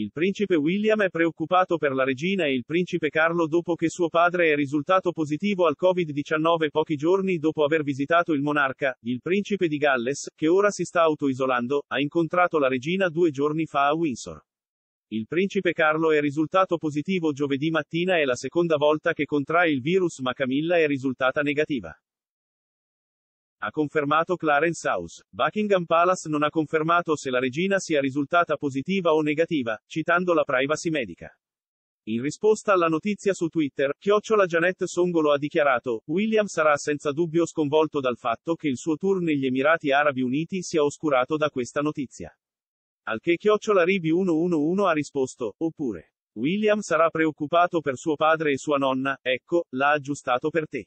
Il principe William è preoccupato per la regina e il principe Carlo dopo che suo padre è risultato positivo al Covid-19 pochi giorni dopo aver visitato il monarca. Il principe di Galles, che ora si sta autoisolando, ha incontrato la regina due giorni fa a Windsor. Il principe Carlo è risultato positivo giovedì mattina è la seconda volta che contrae il virus ma Camilla è risultata negativa. Ha confermato Clarence House. Buckingham Palace non ha confermato se la regina sia risultata positiva o negativa, citando la privacy medica. In risposta alla notizia su Twitter, Chiocciola Janet Songolo ha dichiarato, William sarà senza dubbio sconvolto dal fatto che il suo tour negli Emirati Arabi Uniti sia oscurato da questa notizia. Al che Chiocciola Ribi 111 ha risposto, oppure, William sarà preoccupato per suo padre e sua nonna, ecco, l'ha aggiustato per te.